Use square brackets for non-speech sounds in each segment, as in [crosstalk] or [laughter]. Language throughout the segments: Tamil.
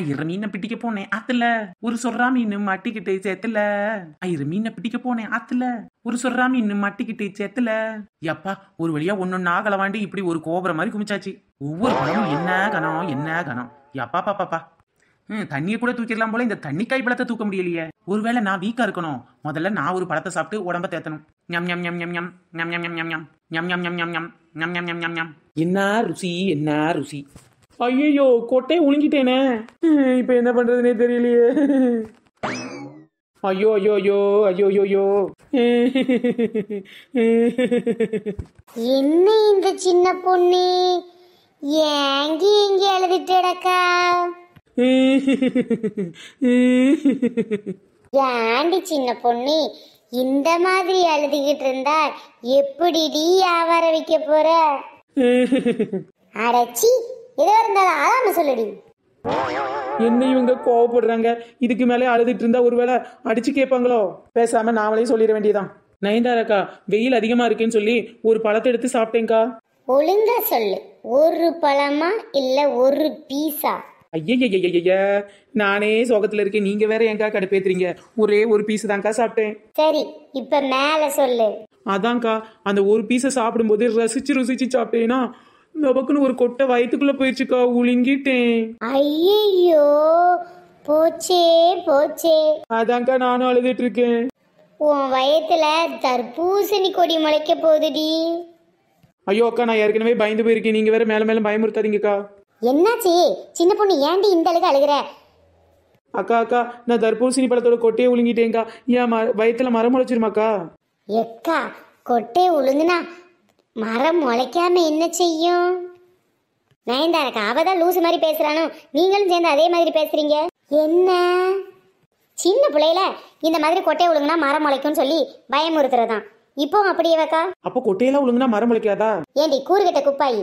ஐயர் மீனை பிடிக்க போனேன் ஆத்துல ஒரு சொல்றா மீன் மாட்டிக்கிட்டு சேத்துல ஐயர் மீனை பிடிக்க போனேன் ஆத்துல ஒரு சொல்றா மீன் மாட்டிக்கிட்டு சேத்துல எப்பா ஒரு வழியா ஒன்னொன்னா கலவாண்டி இப்படி ஒரு கோபுரம் மாதிரி குமிச்சாச்சு ஒவ்வொரு கணம் என்ன கணம் என்ன கணம் எப்பா பாப்பாப்பா பா தண்ணியை கூட தூக்கிடலாம் போல இந்த தண்ணிக்காய் பழத்தை தூக்க முடியலையே ஒருவேளை நான் வீக்கா இருக்கணும் முதல்ல நான் ஒரு பழத்தை சாப்பிட்டு உடம்ப தேத்தணும் ஞம் ஞம் ஞம் ஞம் ஞம் ஞம் ஞம் ஞம் ஞம் ஞம் ஞம் ஞம் ஞம் ஞம் ஞம் ஞம் ஞம் ஞம் என்ன ருசி என்ன ருசி ஐயோ கொட்டையை ஒழுங்கிட்டேனே இப்போ என்ன பண்றதுனே தெரியலையே ஐயோ ஐயோ ஐயோ ஐயோ ஐயோ என்ன இந்த சின்ன பொண்ணு ஏங்கி ஏங்கி அழுதுட்டடக்கா ஏண்டி சின்ன பொண்ணு இந்த மாதிரி எழுதிக்கிட்டு இருந்தா எப்படி டீ வியாபாரம் வைக்க போற அரைச்சி எதுவா இருந்தாலும் ஆளாம சொல்லுடி என்ன இவங்க கோவப்படுறாங்க இதுக்கு மேலே அழுதுட்டு இருந்தா ஒருவேளை அடிச்சு கேட்பாங்களோ பேசாம நாமளே சொல்லிட வேண்டியதான் நயன்தாராக்கா வெயில் அதிகமா இருக்குன்னு சொல்லி ஒரு பழத்தை எடுத்து சாப்பிட்டேங்க்கா ஒழுங்கா சொல்லு ஒரு பழமா இல்ல ஒரு பீஸா ஐயய்யய்யய்ய நானே சோகத்துல இருக்கேன் நீங்க வேற எங்கா கடுப்பேத்துறீங்க ஒரே ஒரு பீஸ் தான்க்கா சாப்பிட்டேன் சரி இப்ப மேல சொல்லு அதான்க்கா அந்த ஒரு பீஸை சாப்பிடும்போது ரசிச்சு ருசிச்சு சாப்பிட்டேன்னா நமக்குன்னு ஒரு கொட்டை வயிற்றுக்குள்ள போயிடுச்சுக்கா உழுங்கிட்டேன் ஐயோ போச்சே போச்சே அதான்க்கா நானும் அழுதுட்டு இருக்கேன் உன் வயத்துல தர்பூசணி கொடி முளைக்க போகுதுடி ஐயோ அக்கா நான் ஏற்கனவே பயந்து போயிருக்கேன் நீங்க வேற மேல மேல பயமுறுத்தாதீங்கக்கா என்னாச்சு சின்ன பொண்ணு ஏன்டி இந்த அளவுக்கு அழுகிற அக்கா அக்கா நான் தர்பூசணி பழத்தோட கொட்டையை விழுங்கிட்டேங்க்கா ஏன் வயத்துல மரம் முளைச்சிருமாக்கா எக்கா கொட்டை உளுந்துனா மரம் முளைக்காம என்ன செய்யும் நயன்தார அவ லூசு மாதிரி பேசுறானோ நீங்களும் சேர்ந்து அதே மாதிரி பேசுறீங்க என்ன சின்ன பிள்ளையில இந்த மாதிரி கொட்டை விழுங்கினா மரம் முளைக்கும்னு சொல்லி பயமுறுத்துறதான் இப்போ அப்படியேவாக்கா அப்ப அப்போ கொட்டையெல்லாம் மரம் முளைக்காதா ஏண்டி கூறுகிட்ட குப்பாயி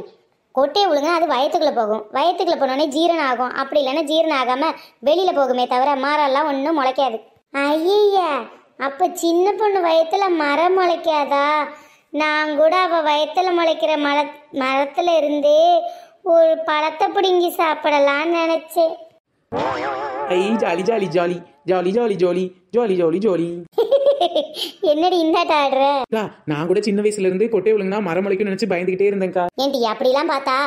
கொட்டையை விழுங்க அது வயத்துக்குள்ள போகும் வயத்துக்குள்ள போனோடனே ஜீரணம் ஆகும் அப்படி இல்லைன்னா ஜீரணம் ஆகாம வெளியில போகுமே தவிர மரம்லாம் ஒன்றும் முளைக்காது ஐயா அப்ப சின்ன பொண்ணு வயத்துல மரம் முளைக்காதா நான் கூட அவள் வயத்தில் முளைக்கிற மர மரத்தில் இருந்தே ஒரு பழத்தை பிடுங்கி சாப்பிடலான்னு நினைச்சேன் jolly jolly jolly jolly jolly ஜோலி ஜாலி ஜாலி ஜோலி என்னடி இந்தாட்ட ஆடுற நான் கூட சின்ன வயசுல இருந்து கொட்டை விழுங்கா மரம் முளைக்கும் நினைச்சு பயந்துகிட்டே இருந்தேன்க்கா ஏன்டி அப்படிலாம் பார்த்தா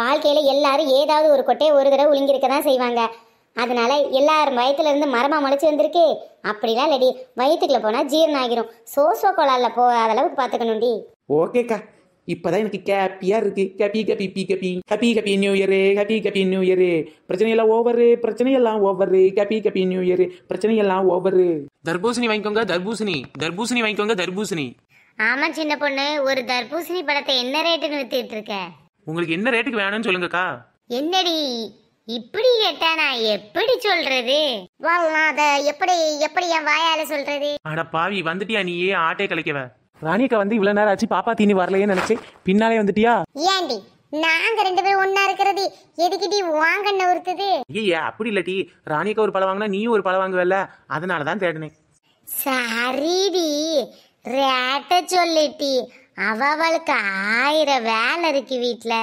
வாழ்க்கையில எல்லாரும் ஏதாவது ஒரு கொட்டையை ஒரு தடவை விழுங்கிருக்க தான் செய்வாங்க அதனால எல்லாரும் வயிற்றுலேருந்து மரமாக முளைச்சி வந்திருக்கு அப்படிலாம் இல்லடி வயிற்றுக்குள்ளே போனால் ஜீரணம் ஆகிரும் சோசோ கோளாலில் போகாத அளவுக்கு பார்த்துக்கணும்டி ஓகேக்கா இப்போதான் எனக்கு கேப்பியா இருக்கு கேப்பி கேப்பி பி happy happy happy new year happy happy new year பிரச்சனையெல்லாம் ஓவரு பிரச்சனையெல்லாம் over happy happy new year பிரச்சனையெல்லாம் ஓவரு தர்பூசணி வாங்கிக்கோங்க தர்பூசணி தர்பூசணி வாங்கிக்கோங்க தர்பூசணி ஆமா சின்ன பொண்ணு ஒரு தர்பூசணி படத்தை என்ன ரேட்டுன்னு வித்துட்டு இருக்க உங்களுக்கு என்ன ரேட்டுக்கு வேணும்னு சொல்லுங்கக்கா என்னடி இப்படி கேட்டா நான் எப்படி சொல்றது அதை எப்படி எப்படி என் வாயால சொல்றது அட பாவி வந்துட்டியா நீயே ஏன் கலைக்கவ ராணிக்கா வந்து இவ்வளவு நேரம் ஆச்சு பாப்பா தீனி வரலையேன்னு நினைச்சு பின்னாலே வந்துட்டியா ஏண்டி நாங்க ரெண்டு பேரும் ஒன்னா இருக்கிறது எதுக்கிட்டி வாங்கன்னு ஒருத்தது ஐயா அப்படி இல்லட்டி ராணிக்கா ஒரு பழம் வாங்கினா நீயும் ஒரு பழம் வாங்குவல்ல அதனாலதான் தேடினேன் சரிடி ரேட்ட சொல்லிட்டி அவளுக்கு ஆயிரம் வேலை இருக்கு வீட்டுல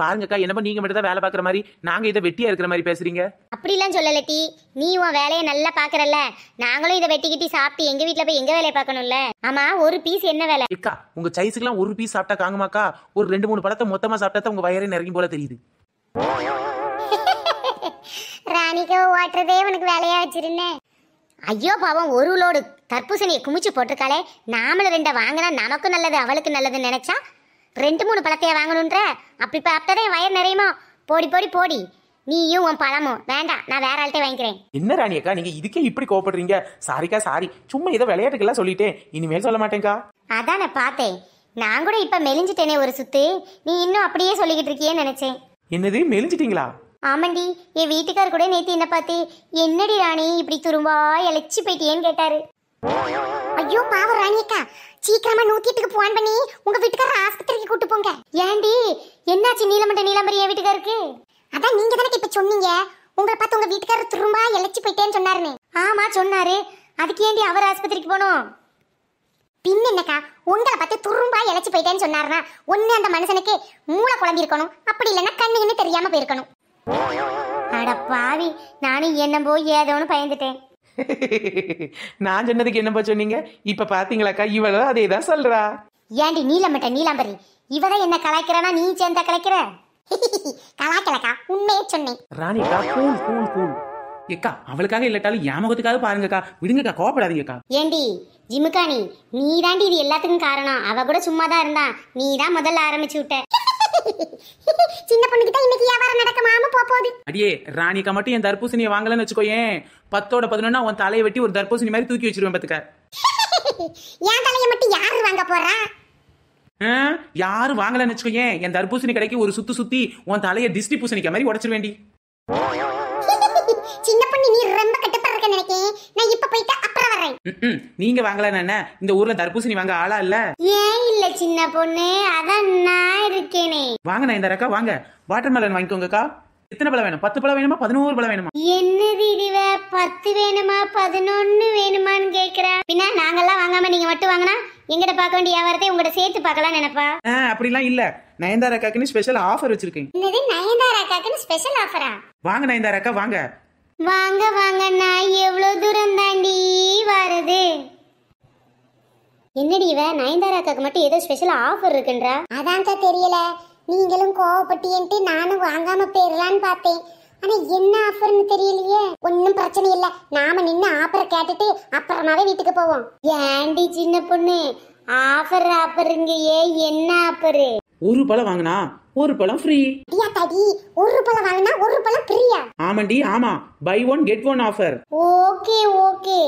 பாருங்கக்கா என்னப்பா நீங்க மட்டும் வேலை பாக்குற மாதிரி நாங்க இதை வெட்டியா இருக்கிற மாதிரி பேசுறீங்க அப்படிலாம் சொல்லல டி நீ உன் வேலையை நல்லா பாக்குறல்ல நாங்களும் இதை வெட்டிக்கிட்டி சாப்பிட்டு எங்க வீட்டுல போய் எங்க வேலையை பார்க்கணும்ல ஆமா ஒரு பீஸ் என்ன வேலை அக்கா உங்க சைஸ்க்கு எல்லாம் ஒரு பீஸ் சாப்பிட்டா காங்கமாக்கா ஒரு ரெண்டு மூணு பழத்தை மொத்தமா சாப்பிட்டா உங்க வயரே நிறையும் போல தெரியுது [laughs] ராணிக்கு ஓட்டுறதே உனக்கு வேலையா வச்சிருந்தேன் ஐயோ பாவம் ஒரு லோடு தர்பூசணியை குமிச்சு போட்டிருக்காளே நாமளும் ரெண்டை வாங்கினா நமக்கும் நல்லது அவளுக்கு நல்லதுன்னு நினைச்சா ரெண்டு மூணு பழத்தையா வாங்கணுன்ற அப்படி பார்த்ததே வயர் நிறையுமா போடி போடி போடி நீயும் உன் பழமும் வேண்டாம் நான் வேற ஆள்கிட்ட வாங்கிக்கிறேன் என்ன ராணி அக்கா நீங்க இதுக்கே இப்படி கோவப்படுறீங்க சாரிக்கா சாரி சும்மா ஏதோ விளையாட்டுக்கெல்லாம் சொல்லிட்டேன் இனிமேல் சொல்ல மாட்டேங்க்கா அதான் நான் பார்த்தேன் நான் கூட இப்ப மெலிஞ்சிட்டேனே ஒரு சுத்து நீ இன்னும் அப்படியே சொல்லிக்கிட்டு இருக்கியேன்னு நினைச்சேன் என்னது மெலிஞ்சிட்டீங்களா ஆமாண்டி என் வீட்டுக்கார் கூட நேத்து என்ன பார்த்து என்னடி ராணி இப்படி துரும்பா எழைச்சி போயிட்டேன்னு கேட்டாரு ஐயோ பாவம் ராணி அக்கா சீக்கிரமா நூத்தி எட்டுக்கு போன் பண்ணி உங்க வீட்டுக்காரர் ஆஸ்பத்திரிக்கு கூட்டு போங்க ஏண்டி என்னாச்சு நீலமண்ட நீலாம்பரி என் வீட்டுக்காருக்கு அதான் நீங்க தானே இப்ப சொன்னீங்க உங்களை பார்த்து உங்க வீட்டுக்காரர் திரும்ப இழைச்சி போயிட்டேன்னு சொன்னாருனே ஆமா சொன்னாரு அதுக்கு ஏண்டி அவர் ஆஸ்பத்திரிக்கு போனோம் பின் என்னக்கா உங்களை பார்த்து துரும்பா இழைச்சி போயிட்டேன்னு சொன்னாருன்னா ஒன்னு அந்த மனுஷனுக்கு மூளை குழம்பி இருக்கணும் அப்படி இல்லைன்னா கண்ணு தெரியாம போயிருக்கணும் அட பாவி நானும் என்ன என்னவோ ஏதோன்னு பயந்துட்டேன் நான் சொன்னதுக்கு என்னப்பா சொன்னீங்க இப்ப பாத்தீங்களாக்கா இவளோ அதே தான் சொல்றா ஏண்டி நீலமட்ட நீலாம்பரி இவதான் என்ன கலாய்க்கிறனா நீ சேர்ந்தா கலாய்க்கிற கலாய்க்கலக்கா உண்மையே சொன்னேன் ராணிக்கா கூல் கூல் கூல் ஏக்கா அவளுக்காக இல்லட்டாலும் ஏமகத்துக்காக பாருங்கக்கா விடுங்கக்கா கோபப்படாதீங்கக்கா ஏண்டி ஜிமுகாணி நீ தாண்டி இது எல்லாத்துக்கும் காரணம் அவ கூட சும்மாதான் இருந்தா நீ தான் முதல்ல ஆரம்பிச்சு விட்ட சின்ன பொண்ணு கிட்ட இன்னைக்கு வியாபாரம் நடக்கமாம போ போகுது அடியே ராணிக்கா மட்டும் என் தர்பூசணியை வாங்கலன்னு வச்சுக்கோயேன் பத்தோட பதினொன்னா உன் தலையை வெட்டி ஒரு தர்பூசணி மாதிரி தூக்கி வச்சிருவேன் பாத்துக்க [laughs] என் தலையை மட்டும் யாரு வாங்க போறா யாரும் வாங்கலன்னு வச்சுக்கோயேன் என் தர்பூசணி கடைக்கு ஒரு சுத்து சுத்தி உன் தலையை டிஸ்டி பூசணிக்க மாதிரி உடச்சிருவேண்டி [laughs] சின்ன பொண்ணு நீ ரொம்ப கட்டுப்படுறக்க நினைக்கேன் நான் இப்ப போயிட்டு ம் நீங்க வாங்கலாம் என்ன இந்த ஊர்ல தர்பூசணி வாங்க ஆளா இல்ல ஏன் இல்ல சின்ன பொண்ணு அதான் நான் இருக்கேனே வாங்க நான் இந்த ரக்கா வாங்க வாட்டர் மெலன் வாங்கிக்கோங்கக்கா எத்தனை பழம் வேணும் பத்து பழம் வேணுமா பதினோரு பழம் வேணுமா என்ன இதுவ பத்து வேணுமா பதினொன்னு வேணுமான்னு கேக்குறா பின்ன நாங்கெல்லாம் வாங்காம நீங்க மட்டும் வாங்கினா எங்கிட்ட பார்க்க வேண்டிய வியாபாரத்தை உங்கள்ட்ட சேர்த்து பார்க்கலாம் நினைப்பா அப்படிலாம் இல்ல நயன்தாரா காக்குன்னு ஸ்பெஷல் ஆஃபர் வச்சிருக்கீங்க நயன்தாரா காக்குன்னு ஸ்பெஷல் ஆஃபரா வாங்க நயன்தாரா அக்கா வாங்க வாங்க வாங்க நான் எவ்வளோ தூரம் தாண்டி வரது என்னடி இவ நயன்தாரா அக்காக்கு மட்டும் ஏதோ ஸ்பெஷல் ஆஃபர் இருக்குன்றா அதான்க்கா தெரியல நீங்களும் கோவப்பட்டியன்ட்டு நானும் வாங்காம போயிடலான்னு பார்த்தேன் ஆனா என்ன ஆஃபர்னு தெரியலையே ஒன்றும் பிரச்சனை இல்லை நாம நின்று ஆஃபரை கேட்டுட்டு அப்புறமாவே வீட்டுக்கு போவோம் ஏண்டி சின்ன பொண்ணு ஆஃபர் ஆஃபருங்க ஏ என்ன ஆஃபரு ஒரு பழம் வாங்கினா ஒரு பழம் ஃப்ரீ ஒரு பழம் வாங்கினா ஒரு பழம் ஃப்ரீயா ஆமாண்டி ஆமா buy one get one offer okay okay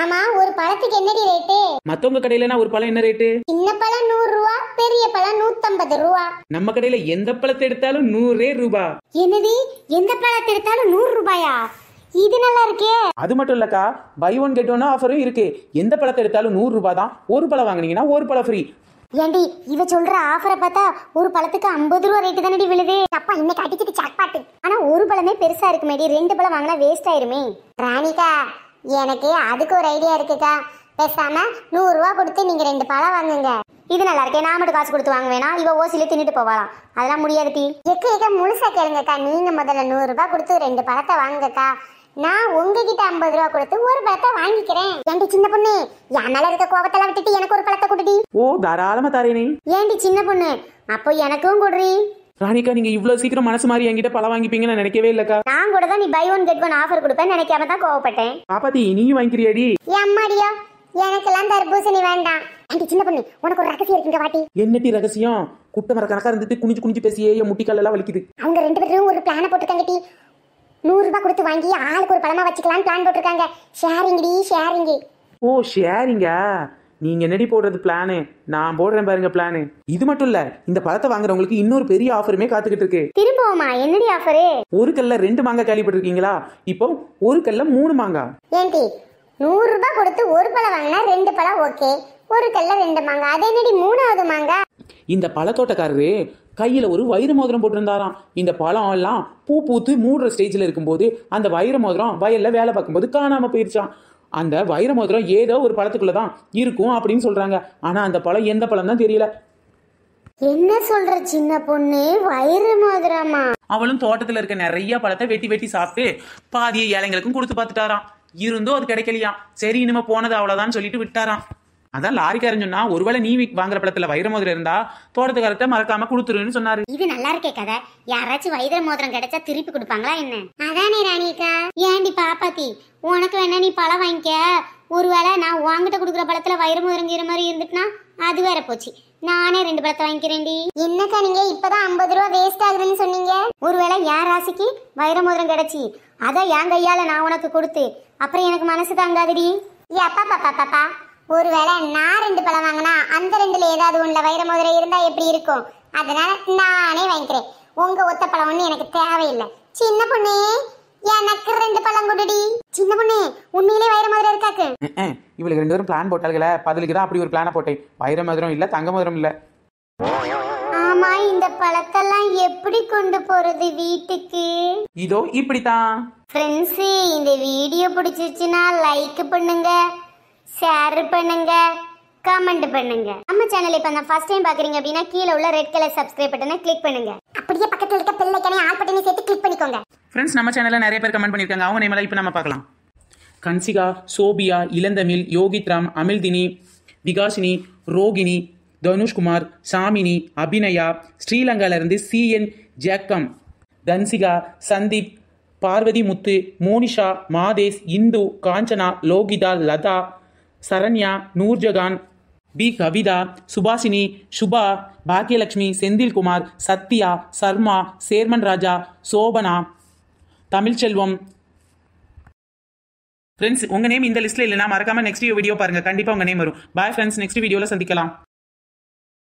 ஆமா ஒரு பழத்துக்கு என்னடி ரேட்டு மத்தவங்க கடையிலனா ஒரு பழம் என்ன ரேட்டு சின்ன பழம் நூறு ரூபா பெரிய பழம் நூத்தம்பது ரூபா நம்ம கடையில எந்த பழத்தை எடுத்தாலும் நூறே ரூபா என்னது எந்த பழத்தை எடுத்தாலும் நூறு ரூபாயா இது நல்லா இருக்கே அது மட்டும் இல்லக்கா பை ஒன் கெட் ஒன் ஆஃபரும் இருக்கு எந்த பழத்தை எடுத்தாலும் நூறு ரூபாய் தான் ஒரு பழம் வாங்குனீங்கன்னா ஒரு பழம் ஃப்ரீ ஏண்டி இவ சொல்ற ஆஃபரை பார்த்தா ஒரு பழத்துக்கு ஐம்பது ரூபா ரேட்டு தானடி விழுது அப்பா இன்னைக்கு அடிச்சிட்டு சாக்பாட்டு ஆனா ஒரு பழமே பெருசா இருக்குமேடி ரெண்டு பழம் வாங்கினா வேஸ்ட் ஆயிருமே ராணிகா எனக்கு அதுக்கு ஒரு ஐடியா இருக்குக்கா பேசாம ரூபா கொடுத்து நீங்க ரெண்டு பழம் வாங்குங்க இது நல்லா இருக்கே நான் மட்டும் காசு கொடுத்து வாங்க வேணாம் இவ ஓசில தின்னுட்டு போவாளாம் அதெல்லாம் முடியாது டி எக்க எக்க முழுசா கேளுங்கக்கா நீங்க முதல்ல நூறுரூபா கொடுத்து ரெண்டு பழத்தை வாங்குக்கா நான் உங்ககிட்ட ஐம்பது ரூபா கொடுத்து ஒரு பழத்தை வாங்கிக்கிறேன் ஏண்டி சின்ன பொண்ணு என் மேல இருக்க கோபத்தெல்லாம் விட்டுட்டு எனக்கு ஒரு பழத்தை கொடுடி ஓ தாராளமா தாரேனே ஏண்டி சின்ன பொண்ணு அப்போ எனக்கும் கொடுறி ராணிக்கா நீங்க இவ்வளவு சீக்கிரம் மனசு மாதிரி என்கிட்ட பழம் வாங்கிப்பீங்கன்னு நினைக்கவே இல்லக்கா நான் கூட தான் நீ buy one get one offer கொடுப்பேன் நினைக்காம தான் கோவப்பட்டேன் பாப்பாத்தி நீயும் வாங்கிக்கிறியாடி அம்மாடியா எனக்கெல்லாம் தர்பூசணி வேண்டாம் ஆண்டி சின்ன பொண்ணு உனக்கு ஒரு ரகசியம் இருக்குங்க வாட்டி என்னடி ரகசியம் குட்டை மர கணக்கா இருந்துட்டு குனிஞ்சு குனிஞ்சு பேசியே முட்டி கல்லெல்லாம் வலிக்குது அவங்க ரெண்டு பேரும் ஒரு பிளான போட்டு போட்டுருக்காங்க நூறுரூபா கொடுத்து வாங்கி ஆளுக்கு ஒரு பழமா வச்சுக்கலான்னு பிளான் போட்டிருக்காங்க ஷேரிங்கடி ஷேரிங்கு ஓ ஷேரிங்கா நீங்க என்னடி போடுறது பிளானு நான் போடுறேன் பாருங்க பிளானு இது மட்டும் இல்ல இந்த பழத்தை வாங்குறவங்களுக்கு இன்னொரு பெரிய ஆஃபருமே காத்துக்கிட்டு இருக்கு திருப்போமா என்னடி ஆஃபரு ஒரு கல்ல ரெண்டு மாங்காய் கேள்விப்பட்டிருக்கீங்களா இப்போ ஒரு கல்ல மூணு மாங்காய் ஏன்டி நூறு ரூபாய் கொடுத்து ஒரு பழம் வாங்கினா ரெண்டு பழம் ஓகே ஒரு கல்ல ரெண்டு மாங்காய் அது என்னடி மூணாவது மாங்காய் இந்த பழத்தோட்டக்காரரு கையில் ஒரு வைர மோதிரம் போட்டிருந்தாராம் இந்த பழம் எல்லாம் பூ பூத்து மூடுற ஸ்டேஜில் இருக்கும்போது அந்த வைர மோதிரம் வயலில் வேலை பார்க்கும்போது காணாமல் போயிருச்சான் அந்த வைர மோதிரம் ஏதோ ஒரு பழத்துக்குள்ளே தான் இருக்கும் அப்படின்னு சொல்கிறாங்க ஆனால் அந்த பழம் எந்த பழம் தான் தெரியல என்ன சொல்ற சின்ன பொண்ணு வயிறு மோதிரமா அவளும் தோட்டத்துல இருக்க நிறைய பழத்தை வெட்டி வெட்டி சாப்பிட்டு பாதியை ஏழைங்களுக்கும் கொடுத்து பார்த்துட்டாராம் இருந்தும் அது கிடைக்கலையா சரி இனிமே போனது அவ்வளவுதான் சொல்லிட்டு விட்டாராம் அதான் லாரிக்காரன் சொன்னா ஒருவேளை நீ வாங்குற பழத்துல வைர மோதிரம் இருந்தா தோட்டத்துக்காரத்தை மறக்காம குடுத்துருன்னு சொன்னாரு இது நல்லா இருக்கே கதை யாராச்சும் வைர மோதிரம் கிடைச்சா திருப்பி கொடுப்பாங்களா என்ன அதானே ராணிக்கா ஏன்டி பாப்பாத்தி உனக்கு வேணா நீ பழம் வாங்கிக்க ஒருவேளை நான் உங்ககிட்ட குடுக்குற பழத்துல வைர மோதிரம் மாதிரி இருந்துட்டுனா அது வேற போச்சு நானே ரெண்டு பழத்தை வாங்கிக்கிறேன்டி என்னக்கா நீங்க இப்பதான் ஐம்பது ரூபா வேஸ்ட் ஆகுதுன்னு சொன்னீங்க ஒருவேளை யார் ராசிக்கு வைர மோதிரம் கிடைச்சி அதான் என் கையால நான் உனக்கு கொடுத்து அப்புறம் எனக்கு மனசு தாங்காதடி ஏ அப்பா பாப்பா பாப்பா ஒருவேளை நான் ரெண்டு பழம் வாங்கினா அந்த ரெண்டுல ஏதாவது ஒன்றில் வைர மோதிரம் இருந்தால் எப்படி இருக்கும் அதனால நானே வாங்கிக்கிறேன் உங்க ஒத்த பழம் ஒன்று எனக்கு தேவையில்லை சின்ன பொண்ணு எனக்கு ரெண்டு பழம் கொடுடி சின்ன பொண்ணு உண்மையிலே வைர மதுரம் இருக்காக்கு இவளுக்கு ரெண்டு பேரும் பிளான் போட்டாளுகள பதிலுக்கு தான் அப்படி ஒரு பிளானை போட்டேன் வைர மதுரம் இல்ல தங்க மதுரம் இல்லை ஆமா இந்த பழத்தெல்லாம் எப்படி கொண்டு போறது வீட்டுக்கு இதோ இப்படித்தான் ஃப்ரெண்ட்ஸ் இந்த வீடியோ பிடிச்சிருச்சுன்னா லைக் பண்ணுங்க ஷேர் பண்ணுங்க கமெண்ட் பண்ணுங்க நம்ம சேனல் இப்போ நான் ஃபர்ஸ்ட் டைம் பார்க்குறீங்க அப்படின்னா கீழே உள்ள ரெட் கலர் சப்ஸ்கிரைப் பட்டனை கிளிக் பண்ணுங்க அப்படியே பக்கத்தில் இருக்க பெல் ஐகானை ஆல் பட்டனை சேர்த்து கிளிக் பண்ணிக்கோங்க ஃப்ரெண்ட்ஸ் நம்ம சேனலில் நிறைய பேர் கமெண்ட் பண்ணியிருக்காங்க அவங்க நேமெல்லாம் இப்ப நம்ம பார்க்கலாம் Kanshika Sophia Ilanthamizh Yogithram Amilthini Vikashini Rohini Dhanushkumar Shamini Abhinaya C CN ஜேக்கம் Dhanshika Sandeep Parvathi Muthu Monisha Madhesh Indhu Kanchana Lohitha Latha Saranya Noorjahan B Kavitha Subashini Suba Bhagyalakshmi Senthilkumar Sathya Sharma chairman Raja Sobhana Tamilselvam friends உங்கள் நேம் இந்த லிஸ்ட்டில் இல்லைனா மறக்காமல் நெக்ஸ்ட் வீடியோ பாருங்கள் கண்டிப்பாக உங்கள் நேம் வரும் பாய் ஃப்ரெண்ட்ஸ் நெக்ஸ்ட் வீடியோவில் சந்திக்கலாம்